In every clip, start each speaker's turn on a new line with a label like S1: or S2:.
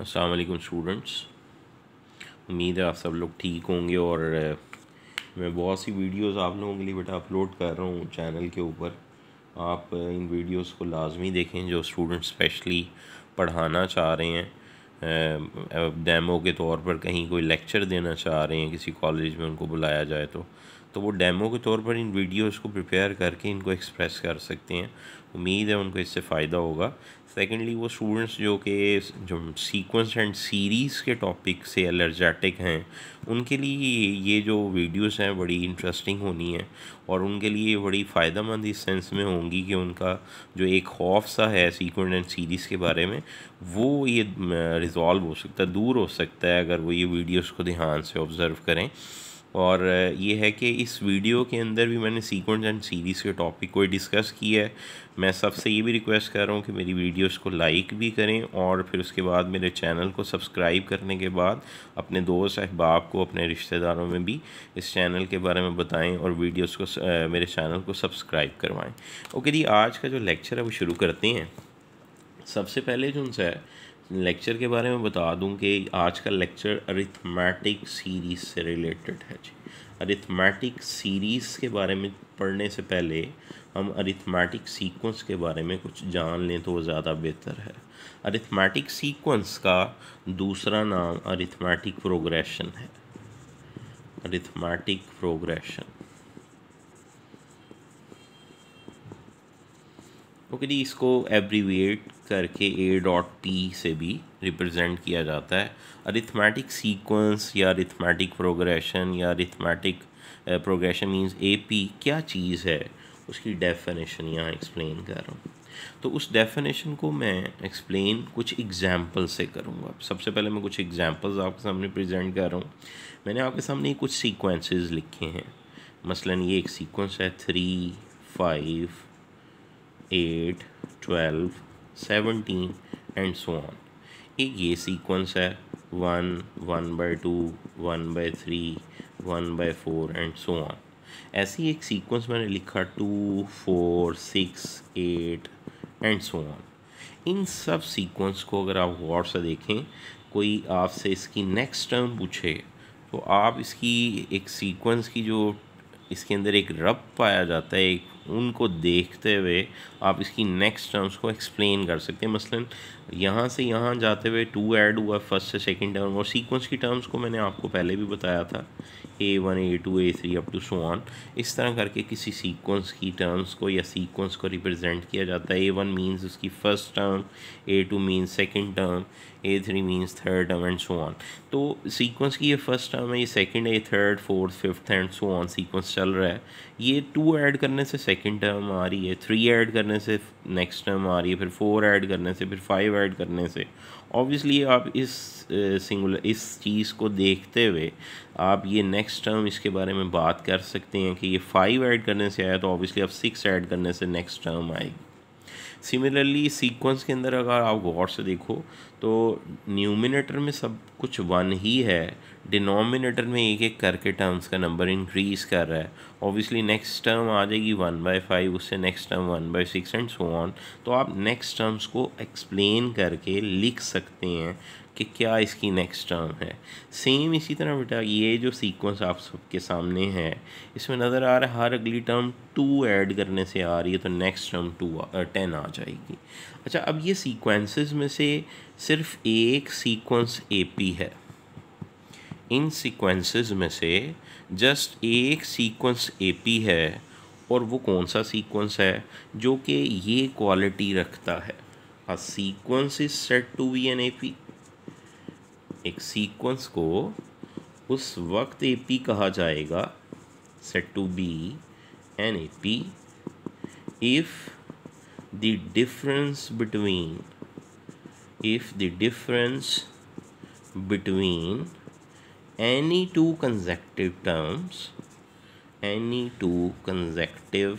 S1: असलकुम स्टूडेंट्स उम्मीद है आप सब लोग ठीक होंगे और मैं बहुत सी वीडियोस आप लोगों के लिए बेटा अपलोड कर रहा हूँ चैनल के ऊपर आप इन वीडियोस को लाजमी देखें जो स्टूडेंट स्पेशली पढ़ाना चाह रहे हैं डैमो के तौर पर कहीं कोई लेक्चर देना चाह रहे हैं किसी कॉलेज में उनको बुलाया जाए तो तो वो डेमो के तौर पर इन वीडियोस को प्रिपेयर करके इनको एक्सप्रेस कर सकते हैं उम्मीद है उनको इससे फ़ायदा होगा सेकेंडली वो स्टूडेंट्स जो कि जो सीक्वेंस एंड सीरीज़ के टॉपिक से एलर्जेटिक हैं उनके लिए ये जो वीडियोस हैं बड़ी इंटरेस्टिंग होनी है और उनके लिए बड़ी फ़ायदा मंद इस सेंस में होंगी कि उनका जो एक खौफ सा है सीक्वेंस एंड सीरीज़ के बारे में वो ये रिज़ॉल्व हो सकता है दूर हो सकता है अगर वो ये वीडियोज़ को ध्यान से ऑब्ज़र्व करें और ये है कि इस वीडियो के अंदर भी मैंने सीक्वेंस एंड सीरीज़ के टॉपिक को डिस्कस किया है मैं सबसे ये भी रिक्वेस्ट कर रहा हूँ कि मेरी वीडियोस को लाइक भी करें और फिर उसके बाद मेरे चैनल को सब्सक्राइब करने के बाद अपने दोस्त अहबाब को अपने रिश्तेदारों में भी इस चैनल के बारे में बताएं और वीडियोस को मेरे चैनल को सब्सक्राइब करवाएं ओके जी आज का जो लेक्चर है वो शुरू करते हैं सबसे पहले जो उनसे है लेक्चर के बारे में बता दूं कि आज का लेक्चर अरिथमेटिक सीरीज़ से रिलेटेड है जी अरिथमेटिक सीरीज़ के बारे में पढ़ने से पहले हम अरिथमेटिक सीक्वेंस के बारे में कुछ जान लें तो ज़्यादा बेहतर है अरिथमेटिक सीक्वेंस का दूसरा नाम अरिथमेटिक प्रोग्रेशन है अरिथमेटिक प्रोग्रेशन ओके जी इसको एब्रीविएट करके ए डॉट टी से भी रिप्रेजेंट किया जाता है अरिथमेटिक सीक्वेंस या अरिथमेटिक प्रोग्रेशन या arithmetic progression means A P क्या चीज़ है उसकी डेफिनेशन यहाँ एक्सप्लेन कर रहा हूँ तो उस डेफिनेशन को मैं एक्सप्लेन कुछ एग्जाम्पल से करूँगा सबसे पहले मैं कुछ एग्जाम्पल्स आपके सामने प्रेजेंट कर रहा हूँ मैंने आपके सामने कुछ सीक्वेंसेस लिखे हैं मसलन ये एक सीक्वेंस है three five eight twelve seventeen and so on एक ये सीक्वेंस है one one by two one by three one by four and so on ऐसी एक सीक्वेंस मैंने लिखा two four six eight and so on इन सब सीक्वेंस को अगर आप गौर से देखें कोई आपसे इसकी नेक्स्ट टर्म पूछे तो आप इसकी एक सीक्वेंस की जो इसके अंदर एक रब पाया जाता है एक उनको देखते हुए आप इसकी नेक्स्ट टर्म्स को एक्सप्लेन कर सकते हैं मसलन यहाँ से यहाँ जाते हुए टू ऐड हुआ फर्स्ट से सेकंड टर्म और सीक्वेंस की टर्म्स को मैंने आपको पहले भी बताया था A one A two A three up to so on इस तरह करके किसी सीक्वेंस की टर्म्स को या सीक्वेंस को रिप्रेजेंट किया जाता है ए वन मीन्स उसकी first term A two means second term A three means third term and so on तो सीक्वेंस की ये फर्स्ट टर्म है ये सेकेंड है ये third fourth fifth and so on sequence चल रहा है ये टू ऐड करने से सेकंड टर्म आ रही है थ्री ऐड करने से नेक्स्ट टर्म आ रही है फिर फोर ऐड करने से फिर फाइव ऐड करने से ऑब्वियसली आप इस सिंगुलर uh, इस चीज़ को देखते हुए आप ये नेक्स्ट टर्म इसके बारे में बात कर सकते हैं कि ये फाइव ऐड करने से आया तो ऑब्वियसली आप सिक्स ऐड करने से नेक्स्ट टर्म आएगी सिमिलरली सीक्वेंस के अंदर अगर आप गौर से देखो तो न्यूमिनेटर में सब कुछ वन ही है डिनोमिनेटर में एक एक करके टर्म्स का नंबर इंक्रीज़ कर रहा है ऑब्वियसली नेक्स्ट टर्म आ जाएगी वन बाई फाइव उससे next term one by six and so on तो आप नेक्स्ट टर्म्स को एक्सप्लेन करके लिख सकते हैं कि क्या इसकी नेक्स्ट टर्म है सेम इसी तरह बेटा ये जो सीक्वेंस आप सबके सामने है इसमें नज़र आ रहा है हर अगली टर्म टू ऐड करने से आ रही है तो नेक्स्ट टर्म टू टेन आ जाएगी अच्छा अब ये सीक्वेंसेस में से सिर्फ एक सीक्वेंस एपी है इन सीक्वेंसेस में से जस्ट एक सीक्वेंस एपी है और वो कौन सा सीक्वेंस है जो कि ये क्वालिटी रखता है sequence is said to be an A P एक सीक्वेंस को उस वक्त ए पी कहा जाएगा said to be an A P if the difference between if the difference between any two consecutive terms any two consecutive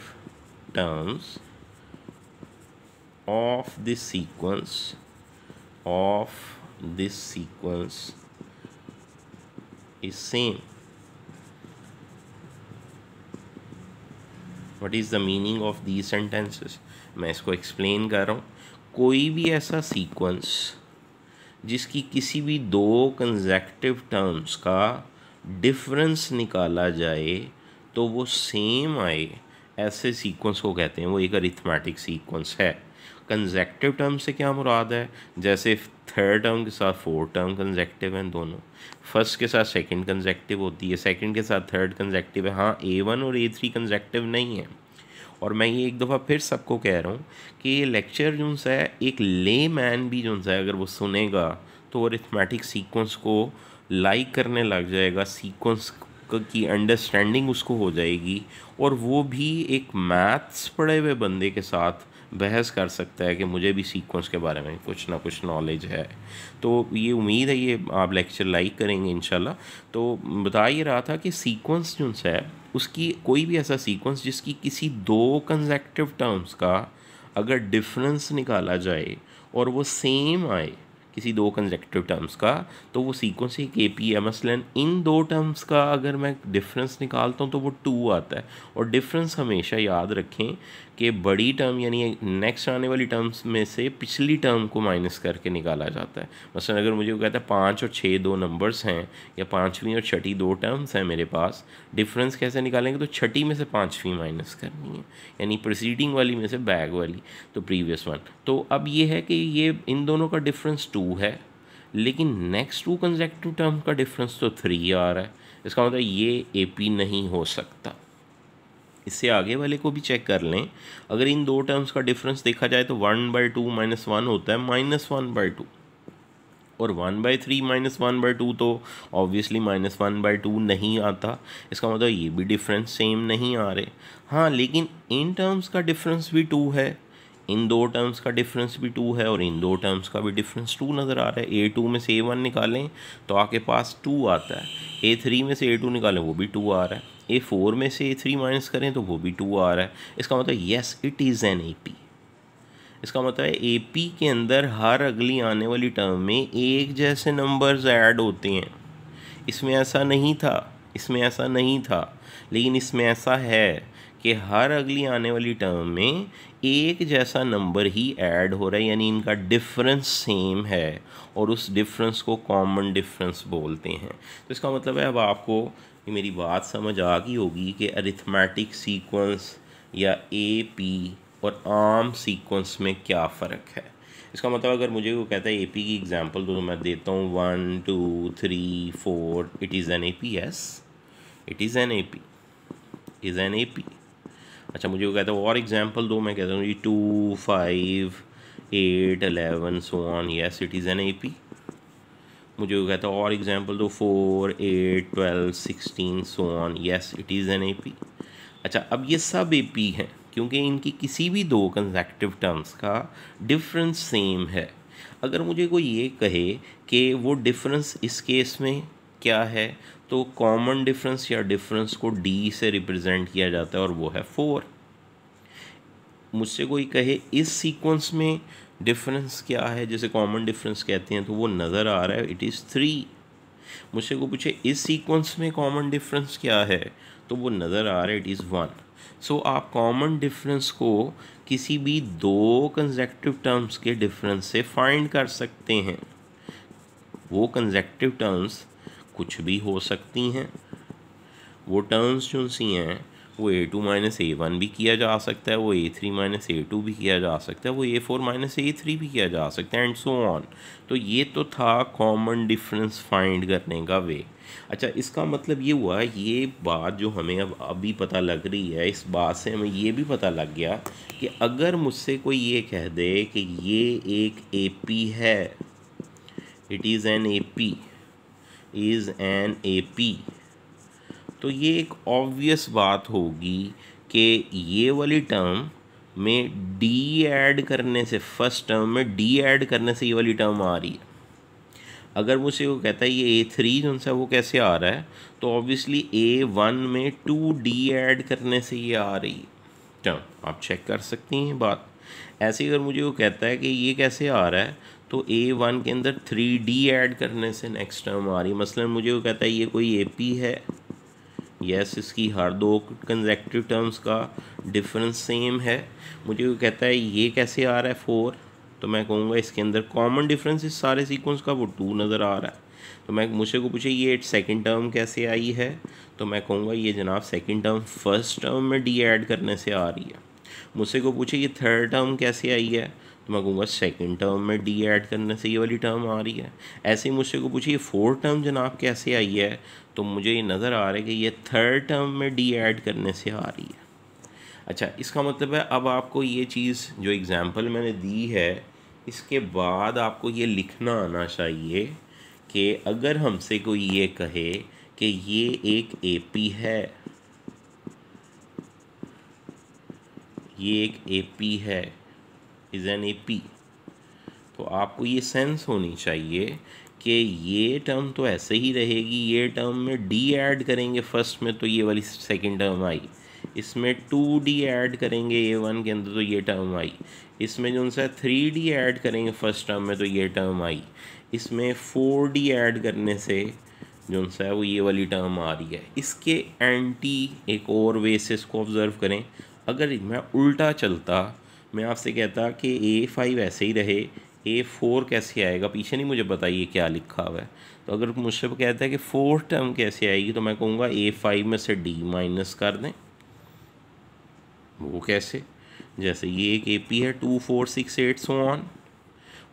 S1: terms of the sequence of this sequence is same what is the meaning of the sentences मैं इसको explain कर रहा हूँ कोई भी ऐसा sequence जिसकी किसी भी दो कंजेक्टिव टर्म्स का डिफरेंस निकाला जाए तो वो सेम आए ऐसे सीक्वेंस को कहते हैं वो एक अरिथमेटिक सीक्वेंस है कंजेक्टिव टर्म से क्या मुराद है जैसे थर्ड टर्म के साथ फोर्थ टर्म कंजेक्टिव हैं दोनों फर्स्ट के साथ सेकंड कंजेक्टिव होती है सेकंड के साथ थर्ड कंजेक्टिव है हाँ ए वन और ए थ्री कंजेक्टिव नहीं है और मैं ये एक दफ़ा फिर सबको कह रहा हूँ कि ये लेक्चर जो सा है एक ले मैन भी जो सा है अगर वो सुनेगा तो वो रिथमेटिक सीक्वेंस को लाइक करने लग जाएगा सीक्वेंस की अंडरस्टैंडिंग उसको हो जाएगी और वो भी एक मैथ्स पढ़े हुए बंदे के साथ बहस कर सकता है कि मुझे भी सीक्वेंस के बारे में कुछ ना कुछ नॉलेज है तो ये उम्मीद है ये आप लेक्चर लाइक करेंगे इन तो बता ये रहा था कि सीक्वेंस जो है उसकी कोई भी ऐसा सीक्वेंस जिसकी किसी दो कंजेक्टिव टर्म्स का अगर डिफरेंस निकाला जाए और वो सेम आए किसी दो कंजेक्टिव टर्म्स का तो वो सीक्वेंस ही के पी एम एसलैन इन दो टर्म्स का अगर मैं डिफरेंस निकालता हूँ तो वो टू आता है और डिफरेंस हमेशा याद रखें कि बड़ी टर्म यानी नेक्स्ट आने वाली टर्म्स में से पिछली टर्म को माइनस करके निकाला जाता है मसलन अगर मुझे कहता है पाँच और छः दो नंबर्स हैं या पाँचवीं और छठी दो टर्म्स हैं मेरे पास डिफरेंस कैसे निकालेंगे तो छठी में से पाँचवीं माइनस करनी है यानी प्रोसीडिंग वाली में से बैग वाली तो प्रीवियस वन तो अब ये है कि ये इन दोनों का डिफरेंस टू है लेकिन नेक्स्ट टू कंजेक्टिव टर्म का डिफरेंस तो थ्री आ रहा है इसका मतलब ये पी नहीं हो सकता इससे आगे वाले को भी चेक कर लें अगर इन दो टर्म्स का डिफरेंस देखा जाए तो one by two minus one होता है माइनस वन बाई टू और one by three minus one by two तो obviously minus one by two नहीं आता इसका मतलब ये भी डिफरेंस सेम नहीं आ रहे हाँ लेकिन इन टर्म्स का डिफरेंस भी टू है इन दो टर्म्स का डिफरेंस भी टू है और इन दो टर्म्स का भी डिफरेंस टू नज़र आ रहा है ए टू में से ए वन निकालें तो आपके पास टू आता है ए थ्री में से ए टू निकालें वो भी टू आ रहा है ए फोर में से ए थ्री माइनस करें तो वो भी टू आ रहा है इसका मतलब yes it is an A P इसका मतलब है ए पी के अंदर हर अगली आने वाली टर्म में एक जैसे नंबर्स ऐड होते हैं इसमें ऐसा नहीं था इसमें ऐसा नहीं था लेकिन इसमें ऐसा है कि हर अगली आने वाली टर्म में एक जैसा नंबर ही ऐड हो रहा है यानी इनका डिफरेंस सेम है और उस डिफरेंस को कॉमन डिफरेंस बोलते हैं तो इसका मतलब है अब आपको कि मेरी बात समझ आ गई होगी कि अरिथमेटिक सीक्वेंस या ए पी और आम सीक्वेंस में क्या फ़र्क है इसका मतलब अगर मुझे वो कहता है ए पी की एग्ज़ाम्पल तो मैं देता हूँ one two three four it is an A P yes it is an A P is an A P अच्छा मुझे वो कहता है और एग्जांपल दो मैं कहता हूँ जी two five eight eleven so on yes it is an A P मुझे वो कहता है और एग्जाम्पल दो four eight twelve sixteen so on yes it is an A P अच्छा अब ये सब ए पी हैं क्योंकि इनकी किसी भी दो कंजेक्टिव टर्म्स का डिफरेंस सेम है अगर मुझे कोई ये कहे कि वो डिफरेंस इस केस में क्या है तो कॉमन डिफरेंस या डिफरेंस को डी से रिप्रेजेंट किया जाता है और वो है फोर मुझसे कोई कहे इस सीक्वेंस में डिफरेंस क्या है जैसे कॉमन डिफरेंस कहते हैं तो वो नज़र आ रहा है इट इज़ थ्री मुझसे को पूछे इस सीक्वेंस में कॉमन डिफरेंस क्या है तो वो नज़र आ रहा है इट इज़ वन सो आप कॉमन डिफरेंस को किसी भी दो कंजेक्टिव टर्म्स के डिफरेंस से फाइंड कर सकते हैं वो कंजेक्टिव टर्म्स कुछ भी हो सकती हैं वो टर्म्स जो सी हैं वो A two minus A one भी किया जा सकता है वो A three minus A two भी किया जा सकता है वो A four minus A three भी किया जा सकता है एंड सो ऑन तो ये तो था कॉमन डिफरेंस फाइंड करने का वे अच्छा इसका मतलब ये हुआ ये बात जो हमें अब अभी पता लग रही है इस बात से हमें ये भी पता लग गया कि अगर मुझसे कोई ये कह दे कि ये एक ए पी है it is an A P is an A P तो ये एक ऑब्वियस बात होगी कि ये वाली टर्म में डी ऐड करने से फर्स्ट टर्म में डी ऐड करने से ये वाली टर्म आ रही है अगर मुझसे वो कहता है ये ए थ्री जो सा वो कैसे आ रहा है तो ऑब्वियसली ए वन में टू डी ऐड करने से ये आ रही है टर्म आप चेक कर सकती हैं बात ऐसे अगर मुझे वो कहता है कि ये कैसे आ रहा है तो ए वन के अंदर थ्री डी एड करने से नेक्स्ट टर्म आ रही है मसलन मतलब मुझे वो कहता है ये कोई ए पी है यस इसकी हर दो कंजेक्टिव टर्म्स का डिफरेंस सेम है मुझे वो कहता है ये कैसे आ रहा है फोर तो मैं कहूँगा इसके अंदर कॉमन डिफरेंस इस सारे सीक्वेंस का वो टू नज़र आ रहा है तो मैं मुझे को पूछे ये सेकंड टर्म कैसे आई है तो मैं कहूँगा ये जनाब सेकंड टर्म फर्स्ट टर्म में डी ऐड करने से आ रही है मुझसे को पूछे ये थर्ड टर्म कैसे आई है तो मैं कहूँगा सेकेंड टर्म में डी ऐड करने से ये वाली टर्म आ रही है ऐसे ही मुझसे को पूछिए फोर टर्म जनाब कैसे आई है तो मुझे ये नज़र आ रहा है कि ये थर्ड टर्म में डी ऐड करने से आ रही है अच्छा इसका मतलब है अब आपको ये चीज़ जो एग्ज़ाम्पल मैंने दी है इसके बाद आपको ये लिखना आना चाहिए कि अगर हमसे कोई ये कहे कि ये एक पी है ये एक पी है इज़ एन ए पी तो आपको ये सेंस होनी चाहिए कि ये टर्म तो ऐसे ही रहेगी ये टर्म में डी ऐड करेंगे फर्स्ट में तो ये वाली सेकेंड टर्म आई इसमें टू डी ऐड करेंगे ए वन के अंदर तो ये टर्म आई इसमें जो सा थ्री डी ऐड करेंगे फर्स्ट टर्म में तो ये टर्म आई इसमें फोर डी ऐड करने से जो सा है वो ये वाली टर्म आ रही है इसके एंटी एक और वे से इसको ऑब्ज़र्व करें अगर मैं उल्टा चलता मैं आपसे कहता कि ए फाइव ऐसे ही रहे ए फोर कैसे आएगा पीछे नहीं मुझे बताइए क्या लिखा हुआ है तो अगर मुझसे कहता है कि फोर्थ टर्म कैसे आएगी तो मैं कहूँगा ए फाइव में से डी माइनस कर दें वो कैसे जैसे ये एक ए पी है two four six eight so on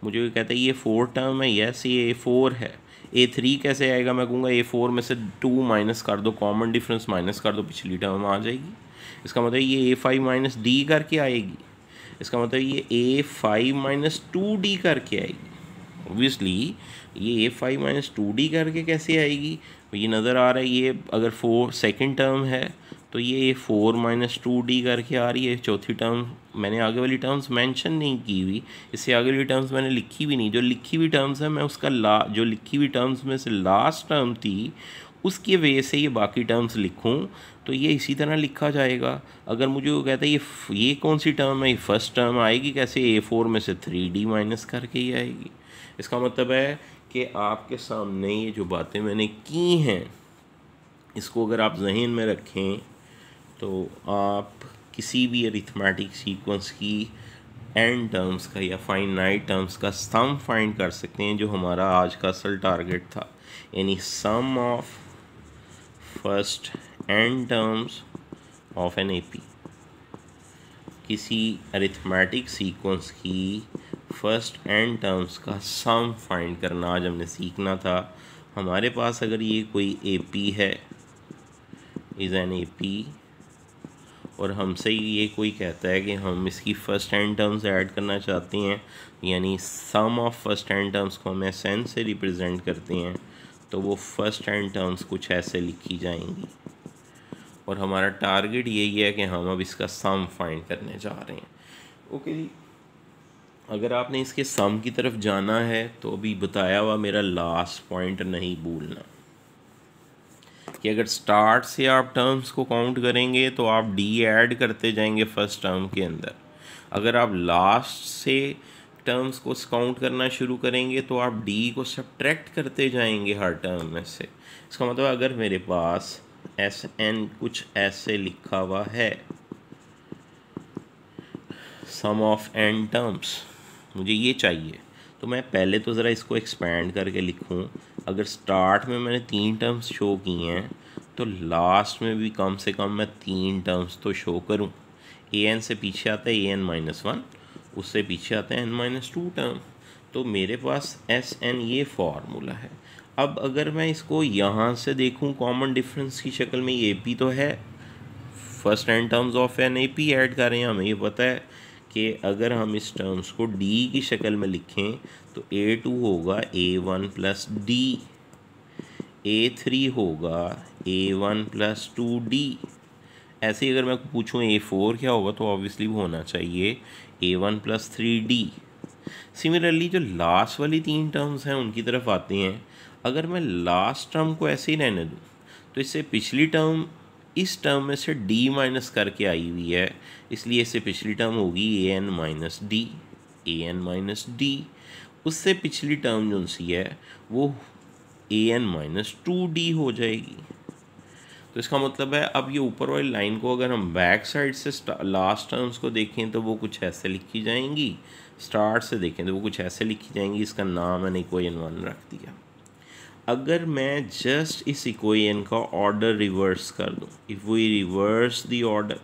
S1: मुझे कहता है ये फोर टर्म है यस ये ए फोर है ए थ्री कैसे आएगा मैं कहूँगा ए फोर में से टू माइनस कर दो कॉमन डिफरेंस माइनस कर दो पिछली टर्म आ जाएगी इसका मतलब ये ए फाइव माइनस डी करके आएगी इसका मतलब ये A five minus two D करके आएगी ओबियसली ये A five minus two D करके कैसे आएगी तो ये नज़र आ रहा है ये अगर फोर सेकेंड टर्म है तो ये A four minus two D करके आ रही है चौथी टर्म मैंने आगे वाली टर्म्स मेंशन नहीं की हुई इससे आगे वाली टर्म्स मैंने लिखी भी नहीं जो लिखी हुई टर्म्स है मैं उसका ला जो लिखी हुई टर्म्स में से लास्ट टर्म थी उसके वे से ये बाकी टर्म्स लिखूं तो ये इसी तरह लिखा जाएगा अगर मुझे वो कहता है ये ये कौन सी टर्म है ये फर्स्ट टर्म आएगी कैसे ए फोर में से थ्री डी माइनस करके ही आएगी इसका मतलब है कि आपके सामने ये जो बातें मैंने की हैं इसको अगर आप जहन में रखें तो आप किसी भी अरिथमेटिक सीक्वेंस की एंड टर्म्स का या नाइट टर्म्स का सम फाइंड कर सकते हैं जो हमारा आज का असल टारगेट था यानी sum of first and terms of an A P किसी अरिथमेटिक सीक्वेंस की फर्स्ट एंड टर्म्स का सम फाइंड करना आज हमने सीखना था हमारे पास अगर ये कोई ए पी है इज़ एन ए पी और हमसे ये कोई कहता है कि हम इसकी फ़र्स्ट एंड टर्म्स ऐड करना चाहते हैं यानी sum of first and terms को हम एस एन से रिप्रेजेंट करते हैं तो वो फर्स्ट हैंड टर्म्स कुछ ऐसे लिखी जाएंगी और हमारा टारगेट यही है कि हम अब इसका सम फाइंड करने जा रहे हैं ओके जी अगर आपने इसके सम की तरफ जाना है तो अभी बताया हुआ मेरा लास्ट पॉइंट नहीं भूलना कि अगर स्टार्ट से आप टर्म्स को काउंट करेंगे तो आप डी ऐड करते जाएंगे फर्स्ट टर्म के अंदर अगर आप लास्ट से टर्म्स को काउंट करना शुरू करेंगे तो आप डी को सब्ट्रैक्ट करते जाएंगे हर टर्म में से इसका मतलब अगर मेरे पास एस एन कुछ ऐसे लिखा हुआ है सम ऑफ एन टर्म्स मुझे ये चाहिए तो मैं पहले तो ज़रा इसको एक्सपेंड करके लिखूं अगर स्टार्ट में मैंने तीन टर्म्स शो की हैं तो लास्ट में भी कम से कम मैं तीन टर्म्स तो शो करूं ए एन से पीछे आता है ए एन माइनस वन उससे पीछे आता है एन माइनस टू टर्म तो मेरे पास एस एन ये फार्मूला है अब अगर मैं इसको यहाँ से देखूँ कॉमन डिफरेंस की शक्ल में ये पी तो है first and terms of an A P रहे करें हमें ये पता है कि अगर हम इस टर्म्स को डी की शक्ल में लिखें तो ए टू होगा A one plus D A three होगा A one plus two D ऐसे ही अगर मैं पूछूं ए फोर क्या होगा तो ऑब्वियसली होना चाहिए A one plus three D similarly जो लास्ट वाली तीन टर्म्स हैं उनकी तरफ आते हैं अगर मैं लास्ट टर्म को ऐसे ही रहने दूँ तो इससे पिछली टर्म इस टर्म में से डी माइनस करके आई हुई है इसलिए इससे पिछली टर्म होगी A n minus D A n minus D उससे पिछली टर्म जो सी है वो A n minus two D हो जाएगी तो इसका मतलब है अब ये ऊपर वाली लाइन को अगर हम बैक साइड से लास्ट टर्म्स को देखें तो वो कुछ ऐसे लिखी जाएंगी स्टार्ट से देखें तो वो कुछ ऐसे लिखी जाएंगी इसका नाम मैंने इक्वेशन वन रख दिया अगर मैं जस्ट इस इक्वेशन का ऑर्डर रिवर्स कर दूं if we reverse the order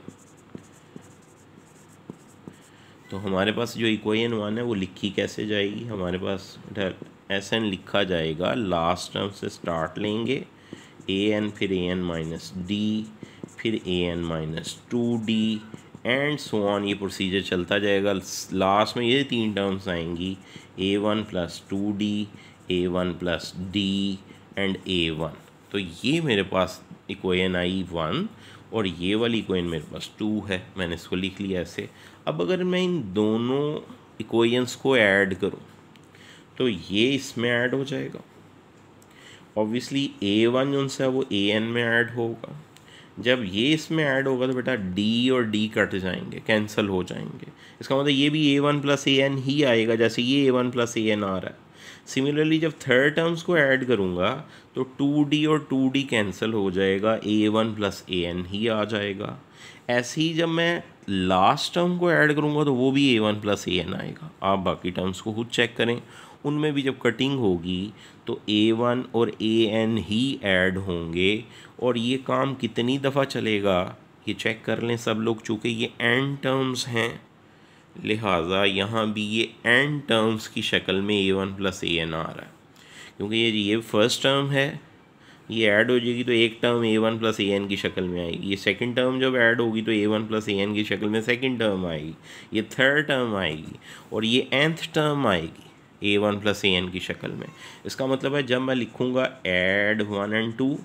S1: तो हमारे पास जो इक्वेशन वन है वो लिखी कैसे जाएगी हमारे पास एस एन लिखा जाएगा लास्ट टर्म से स्टार्ट लेंगे ए एन फिर ए एन माइनस डी फिर A n minus two D and so on ये प्रोसीजर चलता जाएगा लास्ट में ये तीन टर्म्स आएंगी A one plus two D A one plus D and A one तो ये मेरे पास इक्वेन आई वन और ये वाली इक्वेन मेरे पास टू है मैंने इसको लिख लिया ऐसे अब अगर मैं इन दोनों इक्वेन्स को ऐड करूँ तो ये इसमें ऐड हो जाएगा ऑब्वियसली ए वन जो है वो ए एन में ऐड होगा जब ये इसमें ऐड होगा तो बेटा डी और डी कट जाएंगे कैंसिल हो जाएंगे इसका मतलब ये भी A one plus A n ही आएगा जैसे ये A one plus A n आ रहा है सिमिलरली जब थर्ड टर्म्स को ऐड करूँगा तो टू डी और टू डी कैंसिल हो जाएगा A one plus A n ही आ जाएगा ऐसे ही जब मैं लास्ट टर्म को ऐड करूँगा तो वो भी A one plus A n आएगा आप बाकी टर्म्स को खुद चेक करें उनमें भी जब कटिंग होगी तो ए वन और ए एन ही ऐड होंगे और ये काम कितनी दफ़ा चलेगा ये चेक कर लें सब लोग चूँकि ये एंड टर्म्स हैं लिहाजा यहाँ भी ये एंड टर्म्स की शक्ल में A one plus A n आ रहा है क्योंकि ये ये फर्स्ट टर्म है ये ऐड हो जाएगी तो एक term A one plus A n की शक्ल में आएगी ये सेकंड टर्म जब ऐड होगी तो A one plus A n की शक्ल में सेकंड टर्म आएगी ये थर्ड टर्म आएगी और ये एंथ टर्म आएगी A one plus A n की शक्ल में इसका मतलब है जब मैं लिखूँगा add one and two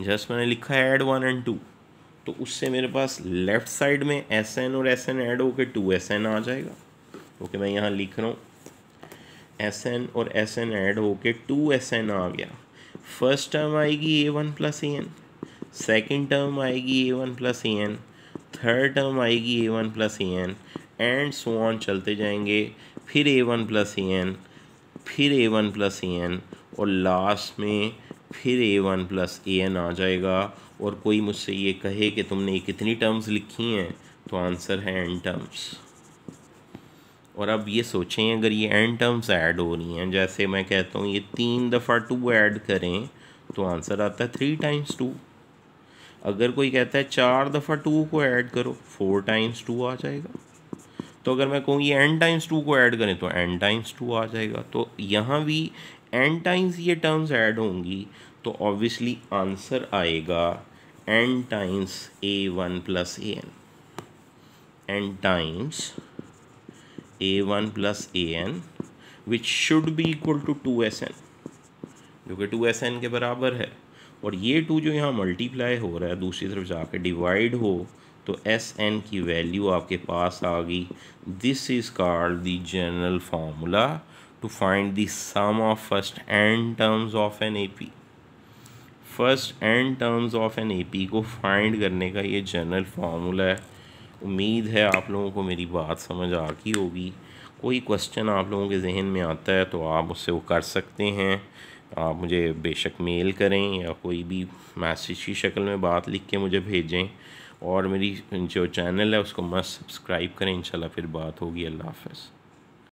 S1: just मैंने लिखा एड वन एंड टू तो उससे मेरे पास लेफ्ट साइड में एस एन और एस एन एड होकर टू एस एन आ जाएगा ओके मैं यहाँ लिख रहा हूँ एस एन और एस एन एड होके टू एस एन आ गया फर्स्ट टर्म आएगी A one plus A n second term आएगी A one plus A n third term आएगी A one plus A n and so on चलते जाएंगे फिर A one plus A n फिर A one plus A n और last में फिर A one plus A n आ जाएगा और कोई मुझसे ये कहे कि तुमने कितनी टर्म्स लिखी हैं तो आंसर है एन टर्म्स और अब ये सोचें अगर ये एन टर्म्स ऐड हो रही हैं जैसे मैं कहता हूँ ये तीन दफ़ा टू ऐड करें तो आंसर आता है थ्री टाइम्स टू अगर कोई कहता है चार दफ़ा टू को ऐड करो फोर टाइम्स टू आ जाएगा तो अगर मैं कहूँ ये एन टाइम्स टू को ऐड करें तो एन टाइम्स टू आ जाएगा तो यहाँ भी एन टाइम्स ये टर्म्स ऐड होंगी तो ऑब्वियसली आंसर आएगा n times A one plus A n n times A one plus A n which should be equal to two S n जो कि टू एस एन के बराबर है और ये टू जो यहाँ मल्टीप्लाई हो रहा है दूसरी तरफ जाके डिवाइड हो तो एस एन की वैल्यू आपके पास आ गई this is called the general formula to find the sum of first and terms of an A P first and terms of an A P को फाइंड करने का ये जनरल फार्मूला है उम्मीद है आप लोगों को मेरी बात समझ आ गई होगी कोई क्वेश्चन आप लोगों के जहन में आता है तो आप उससे वो कर सकते हैं आप मुझे बेशक मेल करें या कोई भी मैसेज की शक्ल में बात लिख के मुझे भेजें और मेरी जो चैनल है उसको मस्त सब्सक्राइब करें इंशाल्लाह फिर बात होगी अल्लाह हाफ